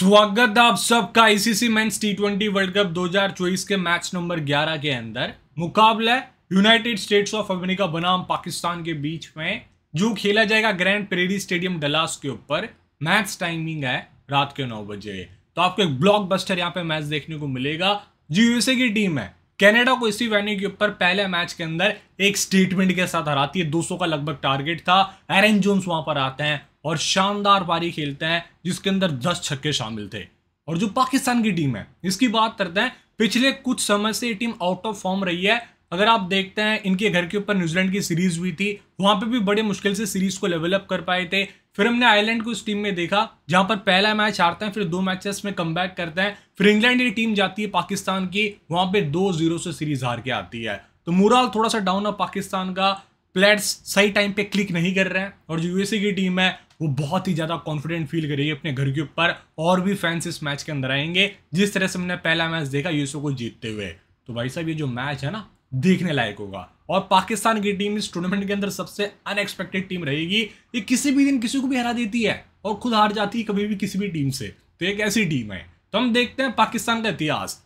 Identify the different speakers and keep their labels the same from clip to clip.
Speaker 1: स्वागत आप सबका ICC men's T twenty world cup 2024 के मैच नंबर 11 के अंदर मुकाबला यूनाइटेड स्टेट्स ऑफ अमेरिका बनाम पाकिस्तान के बीच में जो खेला जाएगा ग्रैंड प्रेरी स्टेडियम डलास के ऊपर मैच टाइमिंग है रात के नौ बजे तो आपको एक ब्लॉक बस्टर यहाँ पे मैच देखने को मिलेगा जो यूएसए की टीम है कनाडा को इसी वेन्यू के ऊपर पहले मैच के अंदर एक स्टेटमेंट के साथ हराती है 200 का लगभग टारगेट था एरन जोन्स वहां पर आते हैं और शानदार पारी खेलते हैं जिसके अंदर दस छक्के शामिल थे और जो पाकिस्तान की टीम है इसकी बात करते हैं पिछले कुछ समय से ये टीम आउट ऑफ फॉर्म रही है अगर आप देखते हैं इनके घर के ऊपर न्यूजीलैंड की सीरीज हुई थी वहां पे भी बड़े मुश्किल से सीरीज को लेवल अप कर पाए थे फिर हमने आयरलैंड को इस टीम में देखा जहां पर पहला मैच हारते हैं फिर दो मैचेस में कम करते हैं फिर इंग्लैंड की टीम जाती है पाकिस्तान की वहां पे दो जीरो से सीरीज हार के आती है तो मुराल थोड़ा सा डाउन है पाकिस्तान का प्लेयर्स सही टाइम पे क्लिक नहीं कर रहे हैं और जो यूएसए की टीम है वो बहुत ही ज़्यादा कॉन्फिडेंट फील करेगी अपने घर के ऊपर और भी फैंस इस मैच के अंदर आएंगे जिस तरह से हमने पहला मैच देखा यूएसए को जीतते हुए तो भाई साहब ये जो मैच है ना देखने लायक होगा और पाकिस्तान की टीम इस टूर्नामेंट के अंदर सबसे अनएक्सपेक्टेड टीम रहेगी ये किसी भी दिन किसी को भी हरा देती है और खुद हार जाती है कभी भी किसी भी टीम से तो एक ऐसी टीम है तो हम देखते हैं पाकिस्तान का इतिहास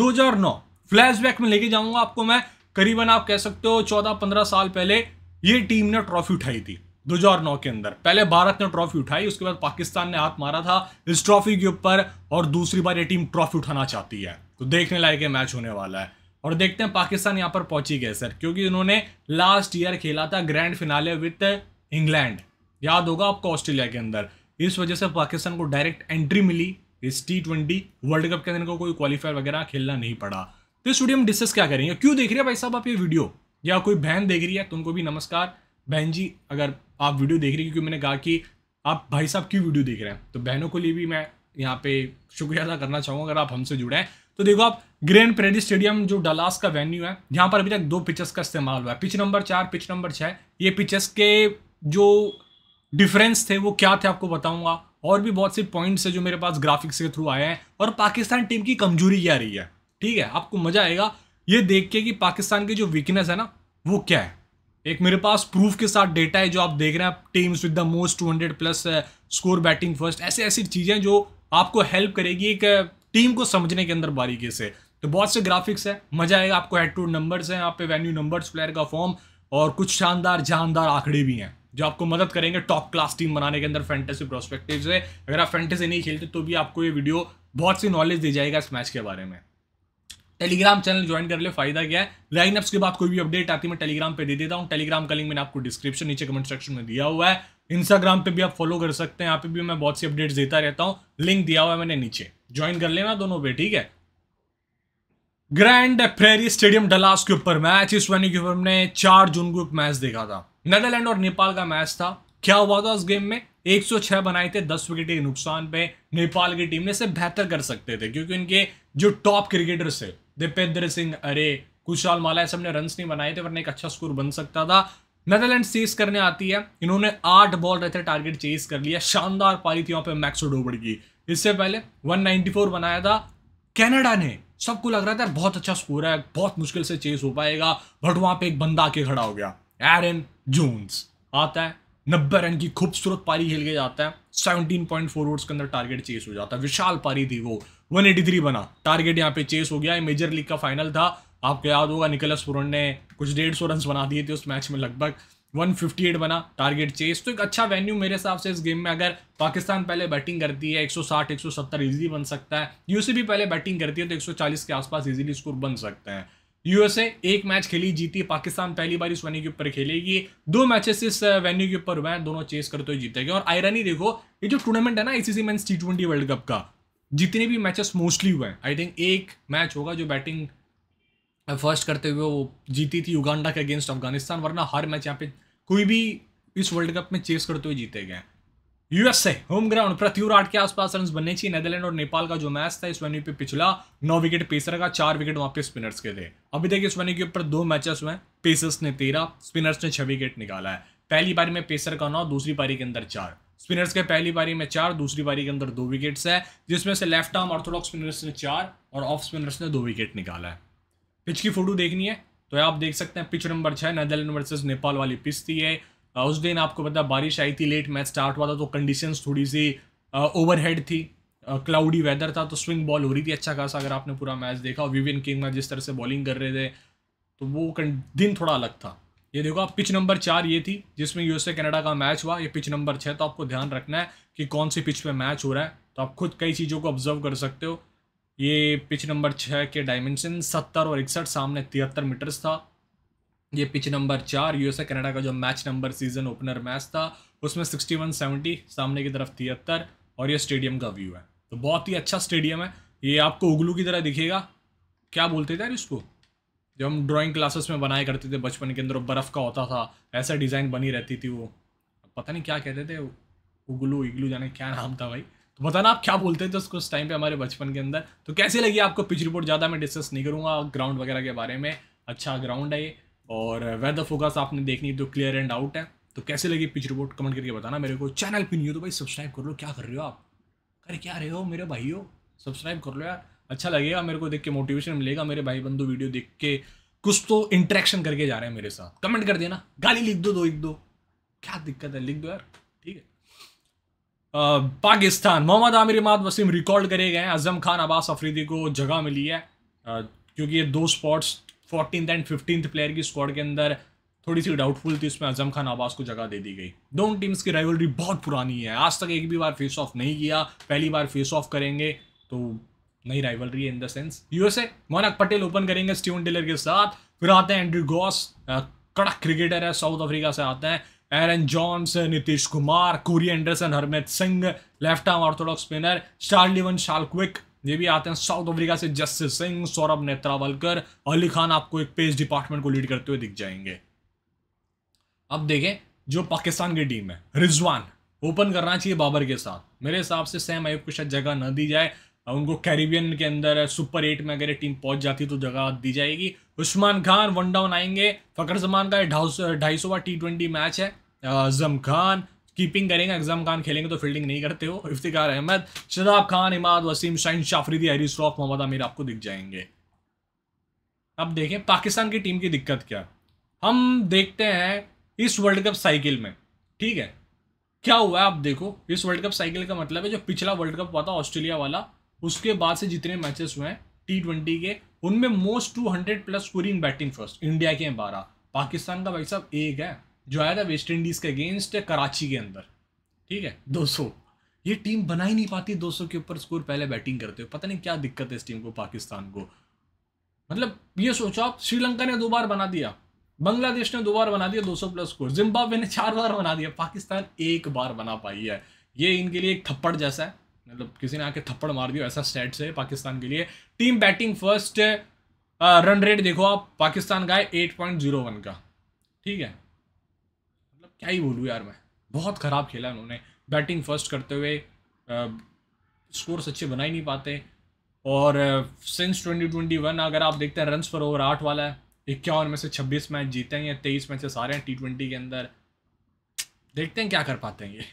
Speaker 1: 2009 फ्लैशबैक में लेके जाऊंगा आपको मैं करीबन आप कह सकते हो 14-15 साल पहले ये टीम ने ट्रॉफी उठाई थी 2009 के अंदर पहले भारत ने ट्रॉफी उठाई उसके बाद पाकिस्तान ने हाथ मारा था इस ट्रॉफी के ऊपर और दूसरी बार ये टीम ट्रॉफी उठाना चाहती है तो देखने लायक मैच होने वाला है और देखते हैं पाकिस्तान यहाँ पर पहुंची गए सर क्योंकि इन्होंने लास्ट ईयर खेला था ग्रैंड फिनाले विथ इंग्लैंड याद होगा आपको ऑस्ट्रेलिया के अंदर इस वजह से पाकिस्तान को डायरेक्ट एंट्री मिली इस टी ट्वेंटी वर्ल्ड कप के अंदर इनको कोई क्वालिफायर वगैरह खेलना नहीं पड़ा तो इस वीडियो में डिस्कस क्या करेंगे क्यों देख रहे हैं भाई साहब आप ये वीडियो या कोई बहन देख रही है तो उनको भी नमस्कार बहन जी अगर आप वीडियो देख रही है क्योंकि मैंने कहा कि आप भाई साहब क्यों वीडियो देख रहे हैं तो बहनों के लिए भी मैं यहाँ पे शुक्रिया अदा करना चाहूँगा अगर आप हमसे जुड़े हैं तो देखो आप ग्रैंड प्रेडी स्टेडियम जो डलास का वेन्यू है यहाँ पर अभी तक दो पिचेस का इस्तेमाल हुआ है पिच नंबर चार पिच नंबर छः ये पिचेस के जो डिफरेंस थे वो क्या थे आपको बताऊँगा और भी बहुत से पॉइंट्स है जो मेरे पास ग्राफिक्स के थ्रू आए हैं और पाकिस्तान टीम की कमजोरी क्या रही है ठीक है आपको मजा आएगा ये देख के कि पाकिस्तान की जो वीकनेस है ना वो क्या है एक मेरे पास प्रूफ के साथ डेटा है जो आप देख रहे हैं teams with the most two hundred plus score batting first ऐसे ऐसी चीज़ें जो आपको हेल्प करेगी एक टीम uh, को समझने के अंदर बारीकी से तो बहुत से ग्राफिक्स है मजा आएगा आपको हेड टू नंबर्स हैं आपके पे वेन्यू नंबर्स प्लेयर का फॉर्म और कुछ शानदार जानदार आंकड़े भी हैं जो आपको मदद करेंगे टॉप क्लास टीम बनाने के अंदर फैंटेसी प्रोस्पेक्टिव से अगर आप फैंटेसी नहीं खेलते तो भी आपको ये वीडियो बहुत सी नॉलेज दी जाएगा इस मैच के बारे में टेलीग्राम चैनल ज्वाइन कर ले फायदा क्या है लाइनअप्स के बाद कोई भी अपडेट आती है मैं टेलीग्राम पे दे देता हूँ टेलीग्राम का लिंक मैंने आपको डिस्क्रिप्शन नीचे कमेंट सेक्शन में दिया हुआ है इंस्टाग्राम पे भी आप फॉलो कर सकते हैं यहाँ पे भी मैं बहुत सी अपडेट्स देता रहता हूँ लिंक दिया हुआ है मैंने नीचे ज्वाइन कर लेना दोनों पे ठीक है ग्रैंड प्रेरी स्टेडियम डलास के ऊपर मैच इस वानी के ऊपर हमने चार जून को एक मैच देखा था नेदरलैंड और नेपाल का मैच था क्या हुआ था उस गेम में 106 बनाए थे 10 विकेट के नुकसान पे नेपाल की टीम ने से बेहतर कर सकते थे क्योंकि इनके जो टॉप क्रिकेटर्स है दीपेंद्र सिंह अरे कुशाल माला ने रन नहीं बनाए थे वरना एक अच्छा स्कोर बन सकता था नेदरलैंड चेस करने आती है इन्होंने आठ बॉल रहते टारगेट चेस कर लिया शानदार पारी थी वहां पर मैक्सो डोबड़ की इससे पहले 194 बनाया था कनाडा ने सबको लग रहा था बहुत अच्छा स्कोर है बहुत मुश्किल से चेस हो पाएगा बट वहां पे एक बंदा आके खड़ा हो गया एरन जोन्स आता है नब्बे रन की खूबसूरत पारी खेल के जाता है सेवनटीन पॉइंट फोर ओवर्स के अंदर टारगेट चेस हो जाता विशाल पारी थी वो थ्री बना टारगेट यहाँ पे चेस हो गया मेजर लीग का फाइनल था आपको याद होगा निकलस पुरन ने कुछ डेढ़ सौ रन बना दिए थे उस मैच में लगभग 158 बना टारगेट चेस तो एक अच्छा वेन्यू मेरे हिसाब से इस गेम में अगर पाकिस्तान पहले बैटिंग करती है 160 170 इजीली बन सकता है यूसी भी पहले बैटिंग करती है तो 140 के आसपास इजीली स्कोर बन सकते हैं यूएसए एक मैच खेली जीती पाकिस्तान पहली बार इस वेन्यू के ऊपर खेलेगी दो मैचेस इस वेन्यू uh, के ऊपर हुए हैं दोनों चेस करते हुए गए और आयरनी देखो ये जो टूर्नामेंट है ना आईसीसी मैं टी ट्वेंटी वर्ल्ड कप का जितने भी मैचेस मोस्टली हुए हैं आई थिंक एक मैच होगा जो बैटिंग फर्स्ट uh, करते हुए वो जीती थी युगांडा के अगेंस्ट अफगानिस्तान वरना हर मैच यहाँ पे कोई भी इस वर्ल्ड कप में चेस करते हुए जीते गए हैं यूएसए होम ग्राउंड प्रत्यूर आठ के आसपास रन बनने चाहिए नेदरलैंड और नेपाल का जो मैच था इस वेन्यू पे पिछला नौ विकेट पेसर का चार विकेट वहां पे स्पिनर्स के थे अभी देखिए इस वेन्यू के ऊपर दो मैचेस हुए पेसर्स ने तेरह स्पिनर्स ने छह विकेट निकाला है पहली बारी में पेसर का नौ दूसरी पारी के अंदर चार स्पिनर्स के पहली पारी में चार दूसरी पारी के अंदर दो विकेट्स है जिसमें से लेफ्ट आर्म ऑर्थोडॉक्स स्पिनर्स ने चार और ऑफ स्पिनर्स ने दो विकेट निकाला है पिच की फोटो देखनी है तो आप देख सकते हैं पिच नंबर छः नेदरलैंड वर्सेज नेपाल वाली पिच थी है उस दिन आपको पता बारिश आई थी लेट मैच स्टार्ट हुआ था तो कंडीशंस थोड़ी सी ओवरहेड थी क्लाउडी वेदर था तो स्विंग बॉल हो रही थी अच्छा खासा अगर आपने पूरा मैच देखा और विविन किंग में जिस तरह से बॉलिंग कर रहे थे तो वो दिन थोड़ा अलग था ये देखो आप पिच नंबर चार ये थी जिसमें यूएसए कनाडा का मैच हुआ ये पिच नंबर छः तो आपको ध्यान रखना है कि कौन सी पिच पे मैच हो रहा है तो आप खुद कई चीज़ों को ऑब्जर्व कर सकते हो ये पिच नंबर छः के डायमेंशन सत्तर और इकसठ सामने तिहत्तर मीटर्स था ये पिच नंबर चार यूएसए कनाडा का जो match number season opener match था उसमें सिक्सटी वन सेवेंटी सामने की तरफ तिहत्तर और ये स्टेडियम का व्यू है तो बहुत ही अच्छा स्टेडियम है ये आपको उगलू की तरह दिखेगा क्या बोलते थे यार इसको जब हम ड्राइंग क्लासेस में बनाए करते थे बचपन के अंदर बर्फ़ का होता था ऐसा डिज़ाइन बनी रहती थी वो पता नहीं क्या कहते थे उगलू इगलू जाने क्या नाम था भाई तो बताना आप क्या बोलते थे उसको उस टाइम पे हमारे बचपन के अंदर तो कैसे लगी आपको पिच रिपोर्ट ज़्यादा मैं डिस्कस नहीं करूँगा ग्राउंड वगैरह के बारे में अच्छा ग्राउंड है ये और वेदर फोकस आपने देखनी तो क्लियर एंड आउट है तो कैसे लगी पिच रिपोर्ट कमेंट करके बताना मेरे को चैनल पे नहीं हो तो भाई सब्सक्राइब कर लो क्या कर रहे हो आप अरे क्या रहे हो मेरे भाई हो सब्सक्राइब कर लो यार अच्छा लगेगा मेरे को देख के मोटिवेशन मिलेगा मेरे भाई बंधु वीडियो देख के कुछ तो इंटरेक्शन करके जा रहे हैं मेरे साथ कमेंट कर देना गाली लिख दो दो एक दो क्या दिक्कत है लिख दो यार ठीक है पाकिस्तान मोहम्मद आमिर इमाद वसीम रिकॉर्ड करे गए हैं अजम खान अब्बास अफरीदी को जगह मिली है आ, क्योंकि ये दो spots fourteen and fifteen player की स्क्वाड के अंदर थोड़ी सी डाउटफुल थी उसमें अजम खान आवाज को जगह दे दी गई दोनों टीम्स की राइवलरी बहुत पुरानी है आज तक एक भी बार फेस ऑफ नहीं किया पहली बार फेस ऑफ करेंगे तो नई राइवलरी है in the sense USA Monank Patel open करेंगे स्टीवन टेलर के साथ फिर आते हैं एंड्री गॉस कड़क क्रिकेटर है साउथ अफ्रीका से आते हैं Aaron Jones Nitish Kumar Corey Anderson Harmeet Singh left arm orthodox spinner लिवन शालक्विक ये भी आते हैं साउथ अफ्रीका से जस्टिस सिंह सौरभ नेत्रावलकर अली खान आपको एक पेज डिपार्टमेंट को लीड करते हुए दिख जाएंगे अब देखें जो पाकिस्तान की टीम है रिजवान ओपन करना चाहिए बाबर के साथ मेरे हिसाब से सैम अयूब को शायद जगह न दी जाए उनको कैरिबियन के अंदर सुपर एट में अगर टीम पहुंच जाती तो जगह दी जाएगी उस्मान खान वन डाउन आएंगे फ़कर जमान का ढाई सौवा टी ट्वेंटी मैच है आजम खान कीपिंग करेंगे एग्जाम खान खेलेंगे तो फील्डिंग नहीं करते हो इफ्तिकार अहमद शदाब खान इमाद वसीम शाइन शाफरीदी हरी श्रॉफ मोहम्मद आमिर आपको दिख जाएंगे अब देखें पाकिस्तान की टीम की दिक्कत क्या हम देखते हैं इस वर्ल्ड कप साइकिल में ठीक है क्या हुआ है आप देखो इस वर्ल्ड कप साइकिल का मतलब है जो पिछला वर्ल्ड कप हुआ था ऑस्ट्रेलिया वाला उसके बाद से जितने मैचेस हुए हैं टी ट्वेंटी के उनमें most two hundred plus scoring batting first India के हैं बारह पाकिस्तान का भाई साहब एक है जो आया था वेस्ट इंडीज़ के अगेंस्ट कराची के अंदर ठीक है 200 ये टीम बना ही नहीं पाती 200 के ऊपर स्कोर पहले बैटिंग करते हो पता नहीं क्या दिक्कत है इस टीम को पाकिस्तान को मतलब ये सोचो आप श्रीलंका ने दो बार बना दिया बांग्लादेश ने दो बार बना दिया 200 प्लस स्कोर जिम्बाब्वे ने चार बार बना दिया पाकिस्तान एक बार बना पाई है ये इनके लिए एक थप्पड़ जैसा है मतलब किसी ने आके थप्पड़ मार दिया ऐसा स्टेट से पाकिस्तान के लिए team batting first run rate देखो आप पाकिस्तान का है एट पॉइंट जीरो वन का ठीक है क्या ही बोलूँ यार मैं बहुत ख़राब खेला उन्होंने बैटिंग फर्स्ट करते हुए स्कोर्स अच्छे बना ही नहीं पाते और सिंस ट्वेंटी ट्वेंटी वन अगर आप देखते हैं रन पर ओवर आठ वाला है इक्यावन में से छब्बीस मैच जीते हैं या तेईस मैच से सारे हैं टी ट्वेंटी के अंदर देखते हैं क्या कर पाते हैं ये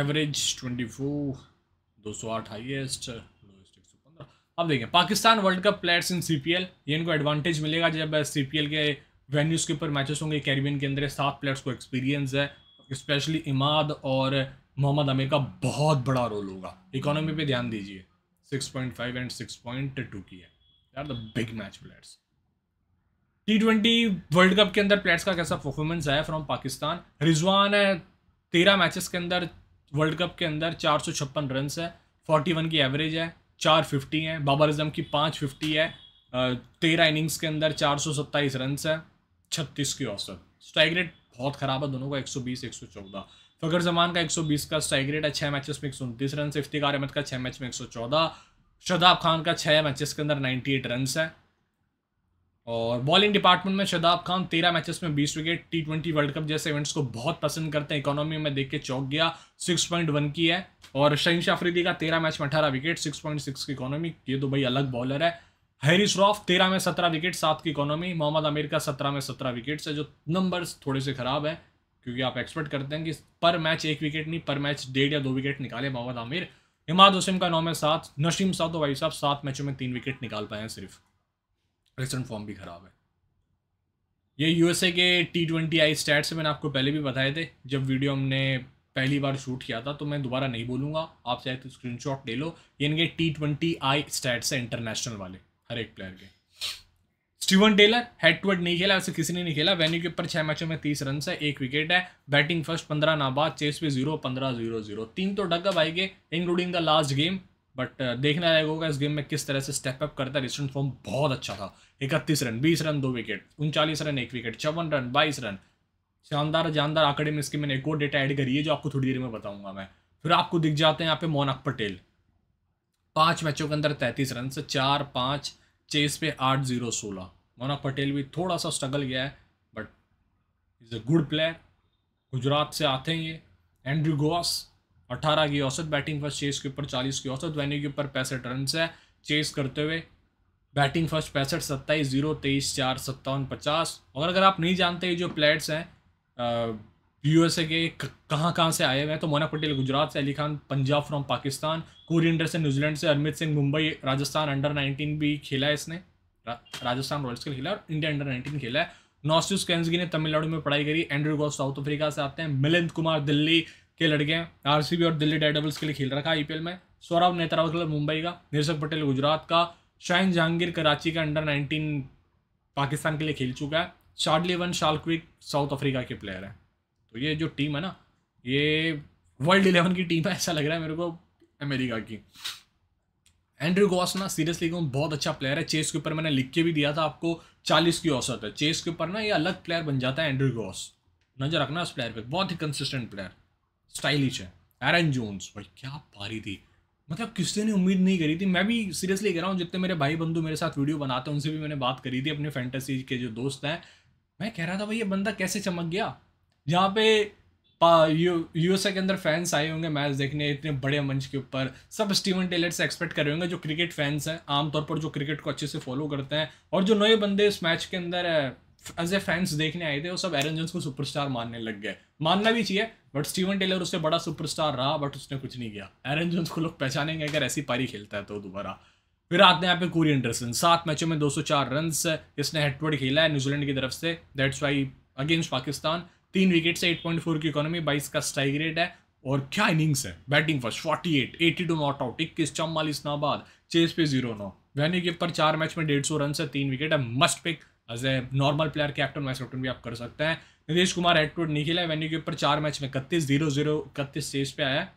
Speaker 1: एवरेज ट्वेंटी फोर दो सौ आठ हाइएस्ट लोएस्ट एक सौ पंद्रह अब देखें Pakistan world cup players in C P L ये इनको एडवांटेज मिलेगा जब सी पी एल के वेन्यूज़ के ऊपर मैचेस होंगे कैरिबियन के अंदर सात प्लेयर्स को एक्सपीरियंस है स्पेशली इमाद और मोहम्मद आमिर का बहुत बड़ा रोल होगा इकोनॉमी पे ध्यान दीजिए 6.5 एंड 6.2 की है are the big match players T twenty world cup के अंदर प्लेयर्स का कैसा परफॉर्मेंस आया फ्रॉम पाकिस्तान रिजवान है तेरह मैचेस के अंदर वर्ल्ड कप के अंदर चार सौ छप्पन रन है फोर्टी वन की एवरेज है चार फिफ्टी है बाबर अजम की पाँच फिफ्टी है तेरह इनिंग्स के अंदर चार सौ सत्ताईस रन है छत्तीस की औसत स्ट्राइक रेट बहुत खराब है दोनों का एक एक सौ बीस सौ चौदह फकर जमान का एक सौ बीस का स्ट्राइक रेट है छः मैचेस में एक सौ रन इफ्तिकार अहमद का छः मैच में एक सौ चौदह शदाब खान का छः मैचेस के अंदर एट रन है और बॉलिंग डिपार्टमेंट में शदाब खान तेरह मैचेस में बीस wicket T twenty world cup जैसे इवेंट्स को बहुत पसंद करते हैं इकोनॉमी में देख के चौक गया सिक्स पॉइंट वन की है और शहीन शाफरीदी का तेरह मैच में अठारह विकेट सिक्स पॉइंट सिक्स की इकोनॉमी ये तो भाई अलग बॉलर है हैरी श्रॉफ तेरह में सत्रह विकेट सात की इकोनॉमी मोहम्मद आमिर का सत्रह में सत्रह विकेट्स है जो नंबर्स थोड़े से ख़राब हैं क्योंकि आप एक्सपेक्ट करते हैं कि पर मैच एक विकेट नहीं पर मैच डेढ़ या दो विकेट निकाले मोहम्मद आमिर इमाद हुसैन का नौ में सात नशीम साहब तो भाई साहब सात मैचों में तीन विकेट निकाल पाए हैं सिर्फ रिसेंट फॉर्म भी ख़राब है ये यूएसए के टी ट्वेंटी आई स्टैट से मैंने आपको पहले भी बताए थे जब वीडियो हमने पहली बार शूट किया था तो मैं दोबारा नहीं बोलूँगा आप चाहे तो स्क्रीन ले लो ये इनके टी ट्वेंटी आई स्टैट्स है इंटरनेशनल वाले हर एक प्लेयर के Steven Taylor head to head नहीं खेला वैसे किसी ने नहीं खेला वेन्यू के ऊपर छह मैचों में तीस रन है एक विकेट है बैटिंग फर्स्ट पंद्रह नाबाद चेस पे जीरो पंद्रह जीरो जीरो तीन तो डग डगअप आएंगे including the last game but देखना लायक होगा इस गेम में किस तरह से स्टेप अप करता है रिसेंट फॉर्म बहुत अच्छा था इकतीस रन बीस रन दो विकेट उनचालीस रन एक विकेट चौवन रन बाईस रन शानदार जानदार आंकड़े में इसके मैंने एक और डेटा ऐड करी है जो आपको थोड़ी देर में बताऊंगा मैं फिर आपको दिख जाते हैं यहाँ पे मोनक पटेल पांच मैचों के अंदर तैंतीस रन से चार पाँच चेस पे आठ जीरो सोलह मोनक पटेल भी थोड़ा सा स्ट्रगल गया है but is a good player Gujarat से आते हैं ये एंड्रू गोस अट्ठारह की औसत बैटिंग फर्स्ट चेस के ऊपर चालीस की औसत वैन्यू के ऊपर पैंसठ रन है चेस करते हुए बैटिंग फर्स्ट पैंसठ सत्ताईस जीरो तेईस चार सत्तावन पचास और अगर आप नहीं जानते जो प्लेयर्स हैं यू एस ए के कहाँ कहाँ से आए हुए हैं तो मोना पटेल गुजरात से अली खान पंजाब फ्रॉम पाकिस्तान कुरिंडर से न्यूजीलैंड से अरमित सिंह मुंबई राजस्थान अंडर नाइनटीन भी खेला है इसने रा, राजस्थान रॉयल्स के खेला और इंडिया अंडर नाइनटीन खेला है नॉस्टिस कैंसगी ने तमिलनाडु में पढ़ाई करी एंड्रू गॉस साउथ अफ्रीका से आते हैं मिलिंद कुमार दिल्ली के लड़के हैं आर और दिल्ली डेडबल्स के लिए खेल रखा है आई में सौरभ नेत्रावल मुंबई का निरसक पटेल गुजरात का शाहिन जहांगीर कराची का अंडर नाइनटीन पाकिस्तान के लिए खेल चुका है Shadley van Schalkwyk South Africa के प्लेयर हैं तो ये जो टीम है ना ये वर्ल्ड इलेवन की टीम है ऐसा लग रहा है मेरे को अमेरिका की एंड्रू गॉस ना सीरियसली कहूँ बहुत अच्छा प्लेयर है चेस के ऊपर मैंने लिख के भी दिया था आपको चालीस की औसत है चेस के ऊपर ना ये अलग प्लेयर बन जाता है एंड्रू गॉस नज़र रखना उस प्लेयर पे बहुत ही कंसिस्टेंट प्लेयर स्टाइलिश है एरन जोन्स भाई क्या पारी थी मतलब किसी ने उम्मीद नहीं करी थी मैं भी सीरियसली कह रहा हूँ जितने मेरे भाई बंधु मेरे साथ वीडियो बनाते हैं उनसे भी मैंने बात करी थी अपने फैंटेसी के जो दोस्त हैं मैं कह रहा था भाई ये बंदा कैसे चमक गया जहाँ पे यूएसए के अंदर फैंस आए होंगे मैच देखने इतने बड़े मंच के ऊपर सब स्टीवन टेलर से एक्सपेक्ट कर रहे होंगे जो क्रिकेट फैंस हैं आमतौर पर जो क्रिकेट को अच्छे से फॉलो करते हैं और जो नए बंदे इस मैच के अंदर एज ए फैंस देखने आए थे वो सब एरन जोन्स को सुपरस्टार मानने लग गए मानना भी चाहिए बट स्टीवन टेलर उससे बड़ा सुपरस्टार रहा बट उसने कुछ नहीं किया एरन जोन्स को लोग पहचानेंगे अगर ऐसी पारी खेलता है तो दोबारा फिर आते हैं यहाँ पे कोरी एंडरसन सात मैचों में 204 रन्स इसने हेडवर्ड खेला है न्यूजीलैंड की तरफ से दैट्स वाई अगेंस्ट पाकिस्तान तीन विकेट से एट पॉइंट फोर की इकोनॉमी बाईस का स्ट्राइक रेट है और क्या इनिंग्स है batting first forty eight eighty two not out इक्कीस चौवालीस बाद चेस पे जीरो नौ वैनी के ऊपर चार मैच में डेढ़ सौ रन से तीन विकेट है must pick as a normal player captain vice captain भी आप कर सकते हैं नीतीश कुमार हेड टू नहीं खेला वैनी के ऊपर चार मैच में इकतीस जीरो जीरो इकतीस चेस पे आया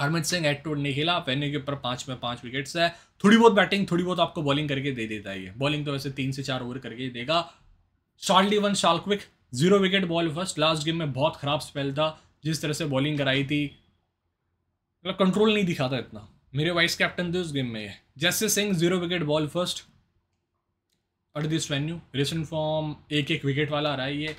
Speaker 1: हरमित सिंह एट टूट नहीं खेला वैनी के ऊपर पाँच में पाँच विकेट्स है थोड़ी बहुत बैटिंग थोड़ी बहुत आपको बॉलिंग करके दे देता है ये बॉलिंग तो वैसे तीन से चार ओवर करके ही देगा Shadley van Schalkwyk zero wicket ball first last game में बहुत ख़राब स्पेल था जिस तरह से बॉलिंग कराई थी मतलब कंट्रोल नहीं दिखा था इतना मेरे वाइस कैप्टन थे उस गेम में Jessy Singh zero wicket ball first at this venue recent form एक एक विकेट वाला आ रहा है ये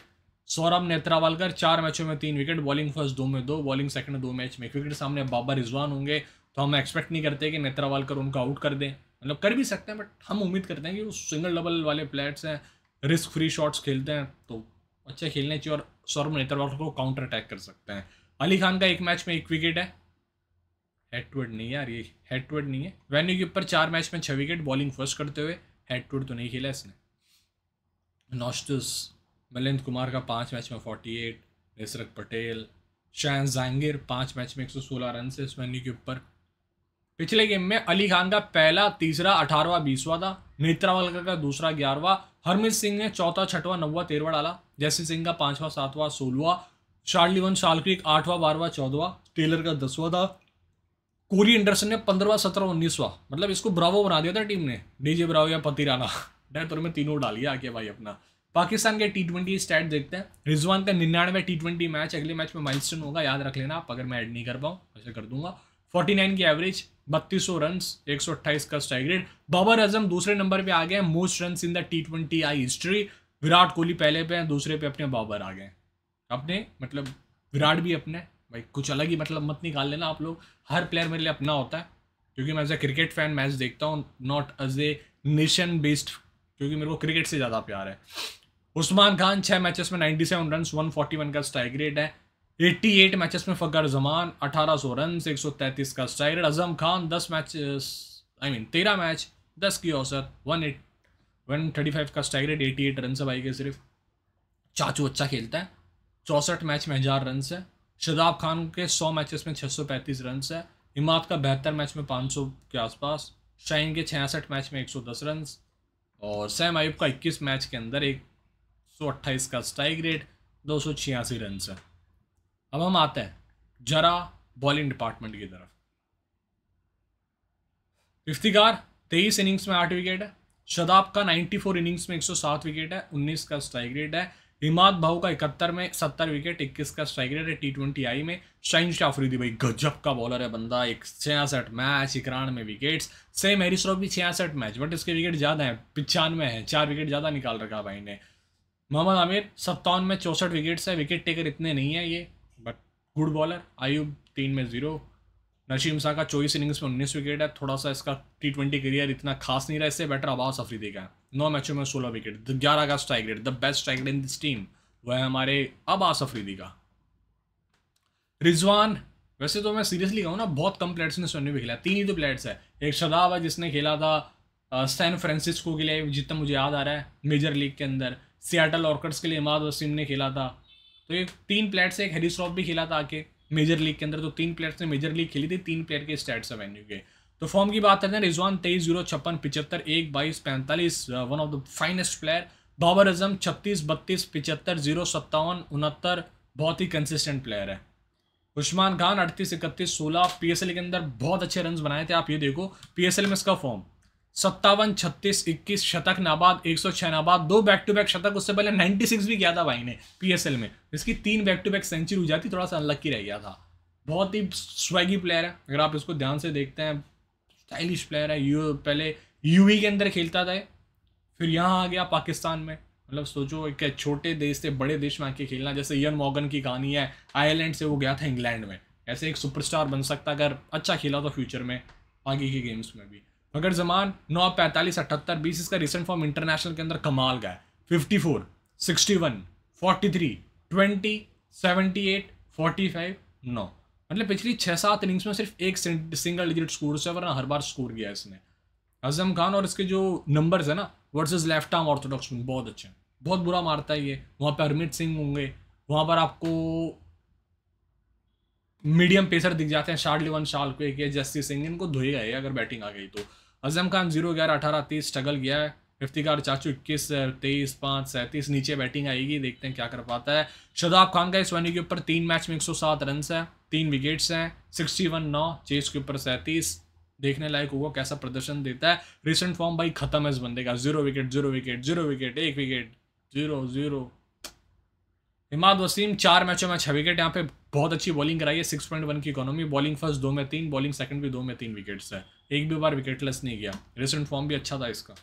Speaker 1: सौरभ नेत्रावालकर चार मैचों में तीन विकेट बॉलिंग फर्स्ट दो में दो बॉलिंग सेकंड दो मैच में एक विकेट सामने बाबा रिजवान होंगे तो हम एक्सपेक्ट नहीं करते कि नेत्रावालकर उनको आउट कर दें मतलब कर भी सकते हैं बट हम उम्मीद करते हैं कि वो सिंगल डबल वाले प्लेयर्स हैं रिस्क फ्री शॉट्स खेलते हैं तो अच्छा खेलने चाहिए और सौरभ नेतरवाल को काउंटर अटैक कर सकते हैं अली खान का एक मैच में एक विकेट है हेड टू हेड नहीं है यार ये हेड टू हेड नहीं है वेन्यू के ऊपर चार मैच में छः विकेट बॉलिंग फर्स्ट करते हुए हेड टू हेड तो नहीं खेला इसने नॉस्टस मलिंद कुमार का पाँच मैच में फोर्टी एट निसरक पटेल शायन जहांगीर पाँच मैच में एक सौ सोलह रन से इस वेन्यू के ऊपर पिछले गेम में अली खान का पहला तीसरा अठारवा बीसवा था नेत्रावलकर का दूसरा ग्यारहवा हरमीत सिंह ने चौथा छठवा नौवा तेरवा डाला जैसे सिंह का पांचवा सातवां सोलवा शार्लिवन शालक्रिक आठवा बारवा चौदवा टेलर का दसवा था कोरी एंडरसन ने पंद्रवा सत्रह उन्नीसवा मतलब इसको ब्रावो बना दिया था टीम ने डीजे ब्रावो या पति राना डेथ में तीनों डाल लिया आके भाई अपना पाकिस्तान के टी ट्वेंटी स्टैट देखते हैं रिजवान का निन्यानवे टी ट्वेंटी मैच अगले मैच में माइलस्टोन होगा याद रख लेना आप अगर मैं ऐड नहीं कर पाऊँ ऐसे कर दूंगा 49 की एवरेज बत्तीस सौ रन एक सौ अट्ठाईस का स्ट्राइक रेट बाबर आजम दूसरे नंबर पे आ गए most run in the T twenty I history Virat Kohli पहले पे हैं दूसरे पे अपने बाबर आ गए अपने मतलब विराट भी अपने भाई कुछ अलग ही मतलब मत निकाल लेना आप लोग हर प्लेयर मेरे लिए अपना होता है क्योंकि मैं as a cricket fan match देखता हूँ not as a nation based क्योंकि मेरे को क्रिकेट से ज़्यादा प्यार है उस्मान खान छः मैचेस में ninety seven run one forty one का स्ट्राइक रेट है 88 मैचेस में फ़कर जमान 1800 रन तैंतीस का strike Azam Khan 10 matches I mean 13 match 10 की औसत one eight one thirty five का strike rate eighty eight run से भाई के सिर्फ चाचू अच्छा खेलता है चौंसठ मैच में हज़ार रन है शदाब खान के सौ मैचेस में छः सौ पैंतीस रन है इमाद का बेहतर मैच में पाँच सौ के आसपास शाइन के छियासठ मैच में एक सौ दस रन और सैम आयुब का इक्कीस मैच के अंदर एक सौ अट्ठाईस का स्ट्राइक रेट दो सौ छियासी रन है अब हम आते हैं जरा बॉलिंग डिपार्टमेंट की तरफ इफ्तिकार तेईस इनिंग्स में आठ विकेट है शदाब का फोर इनिंग्स में एक सौ सात विकेट है उन्नीस का स्ट्राइक रेट है हिमाद भाऊ का इकहत्तर में सत्तर विकेट इक्कीस का स्ट्राइक रेट है टी ट्वेंटी आई में शाइन शाफरीदी भाई गजब का बॉलर है बंदा एक छियासठ मैच में विकेट्स सेम हैरिस भी छियासठ मैच बट इसके विकेट ज़्यादा हैं पिचानवे हैं चार विकेट ज़्यादा निकाल रखा भाई ने मोहम्मद आमिर सत्तावन में चौंसठ विकेट्स है विकेट टेकर इतने नहीं है ये बट गुड बॉलर आयुब तीन में ज़ीरो नशीम शाह का चौबीस इनिंग्स में उन्नीस विकेट है थोड़ा सा इसका टी ट्वेंटी करियर इतना खास नहीं रहा इससे बेटर आवास अफरीदी का नौ मैचों में सोलह विकेट ग्यारह का strike rate the best strike rate in this team वह हमारे आस अफरीदी का रिजवान वैसे तो मैं सीरियसली कहूँ ना बहुत कम प्लेयर्स ने सोने भी खेला तीन ही तो प्लेयर्स है एक शदाब है जिसने खेला था सैन फ्रांसिस्को के लिए जितना मुझे याद आ रहा है मेजर लीग के अंदर सियाटल ऑर्कर्स के लिए इमाद वसीम ने खेला था तो ये तीन प्लेयर से एक हेरिस्ट्रॉफ भी खेला था आके मेजर लीग के अंदर तो तीन प्लेयर्स ने मेजर लीग खेली थी तीन प्लेयर के स्टैट्स है वेन्यू के तो फॉर्म की बात करते हैं रिजवान तेईस जीरो छप्पन पिचहत्तर एक बाईस पैंतालीस one of the finest player Babar Azam छत्तीस बत्तीस पिचहत्तर जीरो सत्तावन उनहत्तर बहुत ही कंसिस्टेंट प्लेयर है उस्मान खान अड़तीस इकतीस सोलह पी के अंदर बहुत अच्छे रन बनाए थे आप ये देखो पी में इसका फॉर्म सत्तावन छत्तीस इक्कीस शतक नाबाद एक सौ छः नाबाद दो बैक टू बैक शतक उससे पहले सिक्स भी किया था भाई ने पीएसएल में जिसकी तीन बैक टू बैक सेंचुरी हो जाती थोड़ा सा अनलक्की रह गया था बहुत ही स्वैगी प्लेयर है अगर आप इसको ध्यान से देखते हैं स्टाइलिश प्लेयर है यू पहले यू e के अंदर खेलता था फिर यहाँ आ गया पाकिस्तान में मतलब सोचो एक छोटे देश से बड़े देश में आके खेलना जैसे यन मॉगन की कहानी है आयरलैंड से वो गया था इंग्लैंड में ऐसे एक सुपरस्टार बन सकता अगर अच्छा खेला तो फ्यूचर में आगे के गेम्स में भी मगर जमान नौ पैंतालीस अठहत्तर बीस इसका रिसेंट फॉर्म इंटरनेशनल के अंदर कमाल गया है fifty four sixty one forty three twenty seventy eight forty five नौ मतलब पिछली छः सात इनिंग्स में सिर्फ एक सिंगल डिजिट स्कोर से वरना हर बार स्कोर किया इसने अजम खान और इसके जो नंबर्स है ना वर्सेज लेफ्ट आर्म ऑर्थोडॉक्स में बहुत अच्छे हैं बहुत बुरा मारता है ये वहाँ पर हरमीत सिंह होंगे वहाँ पर आपको मीडियम पेसर दिख जाते हैं शार्ड लिवन शाल को एक जस्टिस सिंह इनको धोएगा ये अगर बैटिंग आ गई तो अजम खान जीरो ग्यारह अठारह तीस स्ट्रगल गया है इफ्तिकार चाचू इक्कीस तेईस पाँच सैंतीस नीचे बैटिंग आएगी देखते हैं क्या कर पाता है शदाब खान का इस वनी के ऊपर तीन मैच में एक सौ सात रन है तीन विकेट्स हैं सिक्सटी वन नौ चेस के ऊपर सैंतीस देखने लायक होगा कैसा प्रदर्शन देता है रिसेंट फॉर्म भाई खत्म है इस बंदे का zero wicket zero wicket zero wicket एक wicket zero zero Imad Wasim चार मैचों में छः विकेट यहाँ पे बहुत अच्छी बॉलिंग कराई है सिक्स पॉइंट वन की इकोनॉमी बॉलिंग फर्स्ट दो में तीन बॉलिंग सेकंड भी दो में तीन विकेट्स है एक भी बार विकेटलेस नहीं गया रिसेंट फॉर्म भी अच्छा था इसका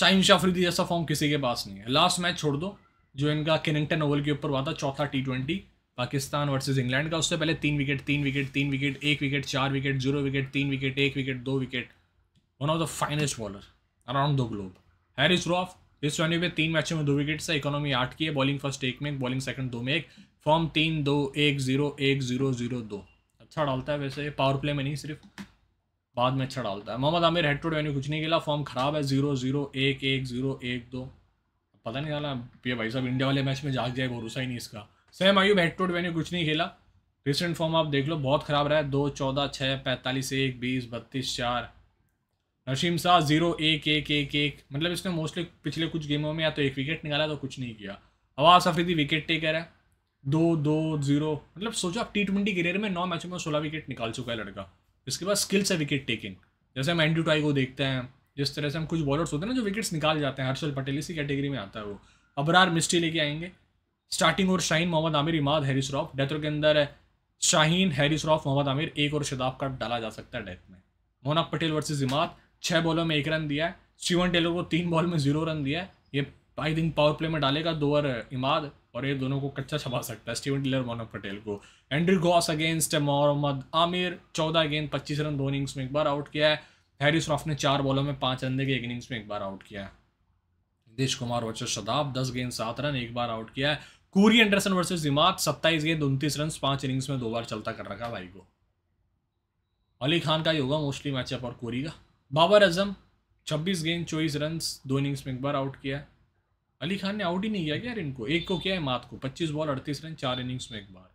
Speaker 1: शाइन शाफरीदी जैसा फॉर्म किसी के पास नहीं है लास्ट मैच छोड़ दो जो इनका किनिंगटन ओवल के ऊपर हुआ था चौथा T twenty Pakistan versus England का उससे पहले तीन विकेट तीन विकेट तीन विकेट एक विकेट चार विकेट जीरो विकेट तीन विकेट एक विकेट दो wicket one of the finest bowler around the globe Haris Rauf इस ट्वेंटी पे तीन मैचों में दो विकेट से इकोनॉमी आठ की है बॉलिंग फर्स्ट एक में एक बॉलिंग सेकंड दो में एक फॉर्म तीन दो एक जीरो एक जीरो जीरो दो अच्छा डालता है वैसे पावर प्ले में नहीं सिर्फ बाद में अच्छा डालता है Mohammad Amir head to venue कुछ नहीं खेला फॉर्म खराब है जीरो जीरो एक एक जीरो एक दो पता नहीं चला ये भाई साहब इंडिया वाले मैच में जाग जाए भरोसा ही नहीं इसका Saim Ayub head to venue कुछ नहीं खेला रिसेंट फॉर्म आप देख लो बहुत ख़राब रहा है दो चौदह छः पैंतालीस एक बीस बत्तीस चार नशीम शाह जीरो एक एक एक एक मतलब इसने मोस्टली पिछले कुछ गेमों में या तो एक विकेट निकाला तो कुछ नहीं किया हवा सफीदी विकेट टेकर है दो दो जीरो मतलब सोचो आप टी ट्वेंटी करियर में नौ मैचों में सोलह विकेट निकाल चुका है लड़का इसके बाद स्किल्स है विकेट टेकिंग जैसे हम एंड्रू टाई को देखते हैं जिस तरह से हम कुछ बॉलर्स होते हैं ना जो विकेट्स निकाल जाते हैं हर्षल पटेल इसी कैटेगरी में आता है वो अबरार मिस्ट्री लेके आएंगे स्टार्टिंग और शाहीन मोहम्मद आमिर इमाद हैरिस रॉफ डेथों के अंदर शाहीन हैरिस रॉफ मोहम्मद आमिर एक और शदाफ का डाला जा सकता है डेथ में मोहम्मद पटेल वर्सेज इमाद छः बॉलों में एक रन दिया है स्टीवन टेलर को तीन बॉल में जीरो रन दिया है ये आई थिंक पावर प्ले में डालेगा दो और इमाद और ये दोनों को कच्चा छपा सकता है स्टीवन टिलर मोहम्मद पटेल को Andries Gous against Mohammad Amir चौदह गेंद पच्चीस रन दो इनिंग्स में एक बार आउट किया है हैरी श्रॉफ ने चार बॉलों में पाँच रन देकर एक इनिंग्स में एक बार आउट किया है देश कुमार वर्सेज शदाब दस गेंद सात रन एक बार आउट किया है कुरी एंडरसन वर्सेज जिमात सत्ताईस गेंद उनतीस रन पाँच इनिंग्स में दो बार चलता कर रखा भाई को अली खान का ही होगा मोस्टली मैचअप और कोरी का बाबर अजम छब्बीस गेंद चौबीस रन दो इनिंग्स में एक बार आउट किया है अली खान ने आउट ही नहीं किया क्या इनको एक को क्या है मात को पच्चीस बॉल अड़तीस रन चार इनिंग्स में एक बार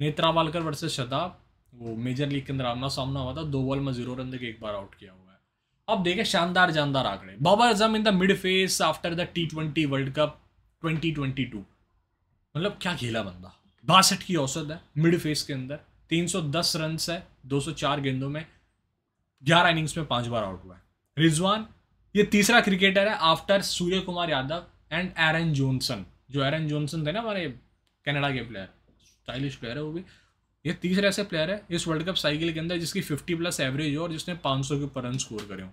Speaker 1: नेत्रा वालकर वर्सेज शताब वो मेजर लीग के अंदर आमना सामना हुआ था दो बॉल में जीरो रन देख एक बार आउट किया हुआ है अब देखे शानदार जानदार आंकड़े Babar Azam in the mid phase after the T twenty world cup twenty twenty two मतलब क्या खेला बंदा बासठ की औसत है मिड फेस के अंदर तीन सौ दस रन है दो सौ चार गेंदों में ग्यारह इनिंग्स में पांच बार आउट हुआ है रिजवान ये तीसरा क्रिकेटर है after Surya Kumar Yadav and Aaron Johnson जो एरन जॉनसन थे ना हमारे कनाडा के प्लेयर स्टाइलिश प्लेयर है वो भी ये तीसरे ऐसे प्लेयर है इस वर्ल्ड कप साइकिल के अंदर जिसकी फिफ्टी प्लस एवरेज हो और जिसने पाँच सौ के ऊपर रन स्कोर करे हो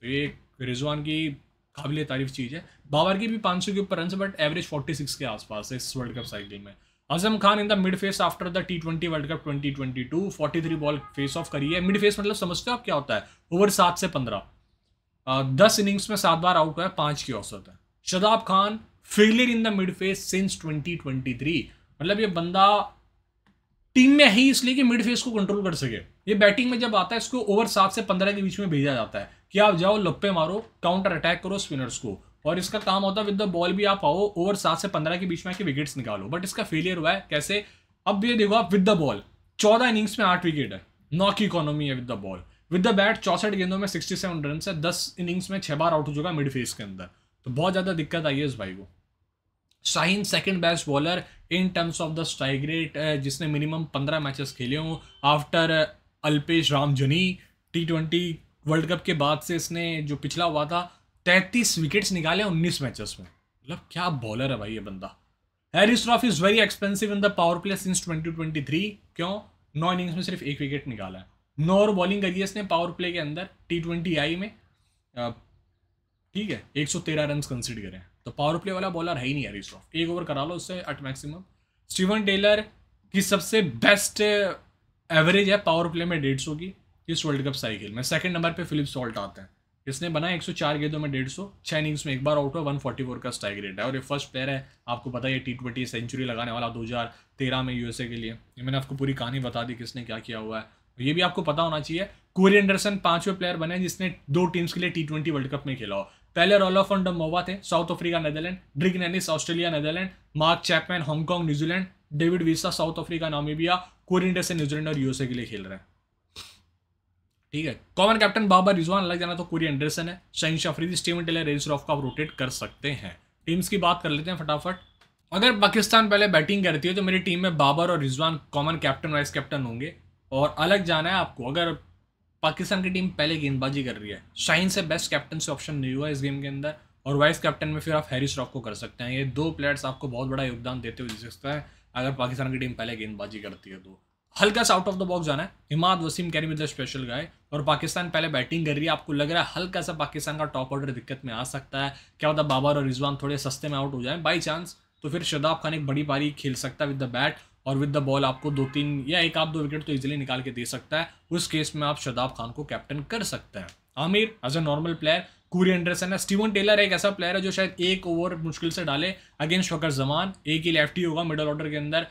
Speaker 1: तो ये रिजवान की काबिल तारीफ चीज़ है बाबर की भी पाँच सौ के ऊपर run but average forty six के आसपास है इस वर्ल्ड कप साइकिल में Azam Khan in the mid phase after the T twenty world cup twenty twenty two forty three ball face off करी है मिड फेस मतलब समझते हो आप क्या होता है ओवर सात से पंद्रह दस इनिंग्स में सात बार आउट हुआ है पाँच की औसत है Shadab Khan failure in the mid phase since 2023 मतलब ये बंदा टीम में है इसलिए कि मिड फेस को कंट्रोल कर सके ये बैटिंग में जब आता है इसको ओवर सात से पंद्रह के बीच में भेजा जाता है कि आप जाओ लप्पे मारो काउंटर अटैक करो स्पिनर्स को और इसका काम होता है विद द बॉल भी आप आओ ओवर सात से पंद्रह के बीच में आके विकेट्स निकालो बट इसका फेलियर हुआ है कैसे अब ये देखो आप विद द बॉल चौदह इनिंग्स में आठ विकेट है नॉक इकोनॉमी है with the ball with the bat चौसठ गेंदों में सिक्सटी सेवन रन है दस इनिंग्स में छह बार आउट हो चुका मिड फेस के अंदर तो बहुत ज़्यादा दिक्कत आई है इस भाई को Shaheen second best bowler in terms of the strike rate जिसने मिनिमम पंद्रह मैचेस खेले हों after Alpesh Ramjani T twenty world cup के बाद से इसने जो पिछला हुआ था तैंतीस विकेट्स निकाले उन्नीस मैचेस में मतलब क्या बॉलर है भाई ये बंदा Haris Rauf is very expensive in the power play since twenty twenty three क्यों नौ इनिंग्स में सिर्फ एक विकेट निकाला है नौ और बॉलिंग करिए इसने पावर प्ले के अंदर टी ट्वेंटी आई में ठीक है एक सौ तेरह रन कंसिड करें तो पावर प्ले वाला बॉलर है ही नहीं यार एक ओवर करा लो उससे एट मैक्सिमम स्टीवन टेलर की सबसे बेस्ट एवरेज है पावर प्ले में डेढ़ सौ की इस वर्ल्ड कप साइकिल में सेकंड नंबर पे फिलिप सॉल्ट आते हैं इसने बना 104 गेंदों में डेढ़ सौ छः इनिंग्स में एक बार आउट हुआ 144 का स्ट्राइक रेट है और ये फर्स्ट प्लेयर है आपको पता है टी ट्वेंटी सेंचुरी लगाने वाला 2013 में यूएसए के लिए ये मैंने आपको पूरी कहानी बता दी किसने क्या किया हुआ है ये भी आपको पता होना चाहिए कोरी एंडरसन पांचवें प्लेयर बने जिसने दो टीम्स के लिए टी वर्ल्ड कप में खेला हो पहले ऑफ ऑन मोवा थे South Africa Netherland Dirk Nannes Australia Netherland Mark Chapman Hong Kong New Zealand David Wiese South Africa Namibia कोरिंडे से न्यूजीलैंड और यूएसए के लिए खेल रहे हैं ठीक है कॉमन कैप्टन बाबा रिजवान अलग जाना तो कोरी एंडरसन है शहीन शफरीदी स्टीवन टेलर रेंज रॉफ का रोटेट कर सकते हैं टीम्स की बात कर लेते हैं फटाफट अगर पाकिस्तान पहले बैटिंग करती है तो मेरी टीम में बाबर और Rizwan common captain vice captain होंगे और अलग जाना है आपको अगर पाकिस्तान की टीम पहले गेंदबाजी कर रही है शाइन से बेस्ट कैप्टन से ऑप्शन नहीं हुआ इस गेम के अंदर और वाइस कैप्टन में फिर आप हैरिस रॉक को कर सकते हैं ये दो प्लेयर्स आपको बहुत बड़ा योगदान देते हुए दिख सकता है अगर पाकिस्तान की टीम पहले गेंदबाजी करती है तो हल्का सा आउट ऑफ द बॉक्स जाना है Imad Wasim carry with special guy और पाकिस्तान पहले बैटिंग कर रही है आपको लग रहा है हल्का सा पाकिस्तान का टॉप ऑर्डर दिक्कत में आ सकता है क्या होता बाबर और रिजवान थोड़े सस्ते में आउट हो जाए बाई चांस तो फिर शदाब खान एक बड़ी पारी खेल सकता है विद द बैट और विद द बॉल आपको दो तीन या एक आप दो विकेट तो ईजिली निकाल के दे सकता है उस केस में आप शदाब खान को कैप्टन कर सकते हैं Aamir as a normal player Corey Anderson है स्टीवन टेलर एक ऐसा प्लेयर है जो शायद एक ओवर मुश्किल से डाले अगेंस्ट शकर जमान एक ही लेफ्टी होगा मिडल ऑर्डर के अंदर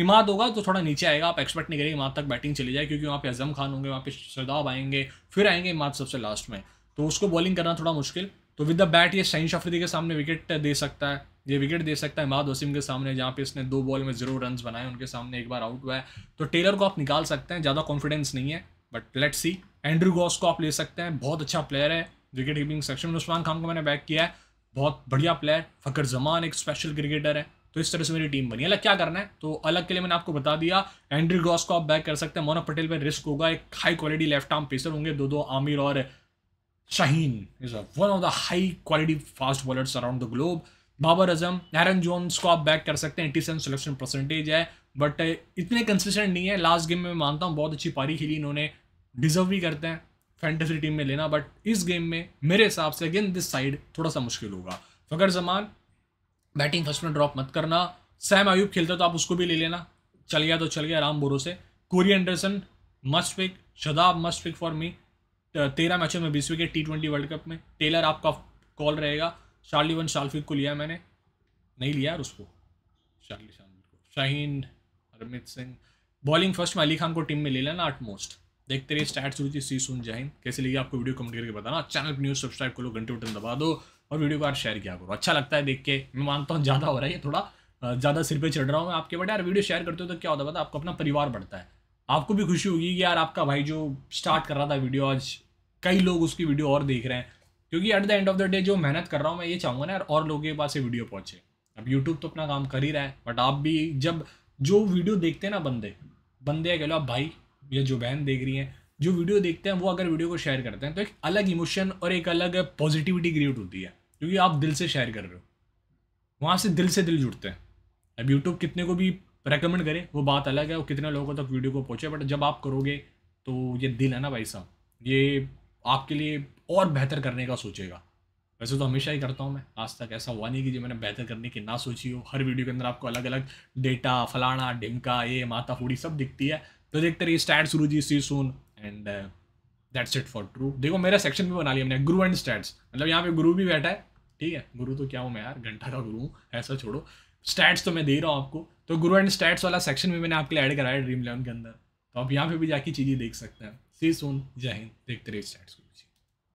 Speaker 1: इमाद होगा तो थोड़ा नीचे आएगा आप एक्सपेक्ट नहीं करेंगे इमाद तक बैटिंग चली जाए क्योंकि वहाँ पे अजम खान होंगे वहाँ पे शदाब आएंगे फिर आएंगे इमाद सबसे लास्ट में तो उसको बॉलिंग करना थोड़ा मुश्किल तो विद द बैट ये शहीन शफरीदी के सामने विकेट दे सकता है ये विकेट दे सकता है इमाद वसीम के सामने जहाँ पे इसने दो बॉल में जीरो रन बनाए उनके सामने एक बार आउट हुआ है तो टेलर को आप निकाल सकते हैं ज़्यादा कॉन्फिडेंस नहीं है but let see Andrew Gous को आप ले सकते हैं बहुत अच्छा प्लेयर है विकेट कीपिंग सेक्शन में उस्मान खान को मैंने बैक किया है बहुत बढ़िया प्लेयर फ़कर जमान एक स्पेशल क्रिकेटर है तो इस तरह से मेरी टीम बनी अलग क्या करना है तो अलग के लिए मैंने आपको बता दिया एंड्री गॉस को आप बैक कर सकते हैं मोना पटेल पर रिस्क होगा एक high quality left arm pacer होंगे दो दो आमिर और Shaheen is a, one of the high quality fast bowlers around the globe. Babar अजम Aaron जोन्स को आप बैक कर सकते हैं एटी सेवन सिलेक्शन परसेंटेज है बट uh, इतने कंसिस्टेंट नहीं है लास्ट गेम में मैं मानता हूँ बहुत अच्छी पारी खेली इन्होंने डिजर्व भी करते हैं फैंटेसी टीम में लेना बट इस गेम में मेरे हिसाब से अगेन दिस साइड थोड़ा सा मुश्किल होगा फ़कर जमान बैटिंग फर्स्ट में ड्रॉप मत करना सैम आयूब खेलते तो आप उसको भी ले लेना चल गया तो चल गया राम बोरो से Corey Anderson must pick Shadab must pick for me तेरह मैचों में बीस wicket T twenty world cup में टेलर आपका कॉल रहेगा शार्ली वन शालफिक को लिया मैंने नहीं लिया यार उसको शार्ली शार्ली को शाहीन हरमित सिंह बॉलिंग फर्स्ट में अली खान को टीम में ले लेना एट मोस्ट देखते रहिए स्टार्ट हुई थी सी सुन जैन कैसे लिए आपको वीडियो कमेंट करके बताना चैनल पर न्यूज़ सब्सक्राइब करो घंटे बटन दबा दो और वीडियो को यार शेयर किया करो अच्छा लगता है देख के मैं मानता हूँ ज़्यादा हो रहा है थोड़ा ज़्यादा सिर पे चढ़ रहा हूँ मैं आपके बट यार वीडियो शेयर करते हो तो क्या होता है आपको अपना परिवार बढ़ता है आपको भी खुशी होगी कि यार आपका भाई जो स्टार्ट कर रहा था वीडियो आज कई लोग उसकी वीडियो और देख रहे हैं क्योंकि at the end of the day जो मेहनत कर रहा हूँ मैं ये चाहूँगा ना और लोगों के पास ये वीडियो पहुँचे अब यूट्यूब तो अपना काम कर ही रहा है बट आप भी जब जो वीडियो देखते हैं ना बंदे बंदे कह लो आप भाई या जो बहन देख रही हैं जो वीडियो देखते हैं वो अगर वीडियो को शेयर करते हैं तो एक अलग इमोशन और एक अलग पॉजिटिविटी क्रिएट होती है क्योंकि आप दिल से शेयर कर रहे हो वहाँ से दिल से दिल जुड़ते हैं अब यूट्यूब कितने को भी रेकमेंड करे वो बात अलग है वो कितने लोगों तक वीडियो को पहुँचे बट जब आप करोगे तो ये दिल है ना भाई साहब ये आपके लिए और बेहतर करने का सोचेगा वैसे तो हमेशा ही करता हूँ मैं आज तक ऐसा हुआ नहीं कि जो मैंने बेहतर करने की ना सोची हो हर वीडियो के अंदर आपको अलग अलग डेटा फलाना ढिमका ये माता फूडी सब दिखती है तो देखते रहिए स्टैट्स गुरु जी see soon and that's it for true देखो मेरा सेक्शन भी बना लिया हमने गुरु एंड स्टैट्स मतलब यहाँ पे गुरु भी बैठा है ठीक है गुरु तो क्या हूँ मैं यार घंटा का गुरु हूँ ऐसा छोड़ो स्टैट्स तो मैं दे रहा हूँ आपको तो गुरु एंड स्टैट्स वाला सेक्शन भी मैंने आपके लिए ऐड कराया ड्रीम इलेवन के अंदर तो आप यहाँ पे भी जाके चीज़ें देख सकते हैं सी सोन जय हिंद देखते रहिए स्टैट्स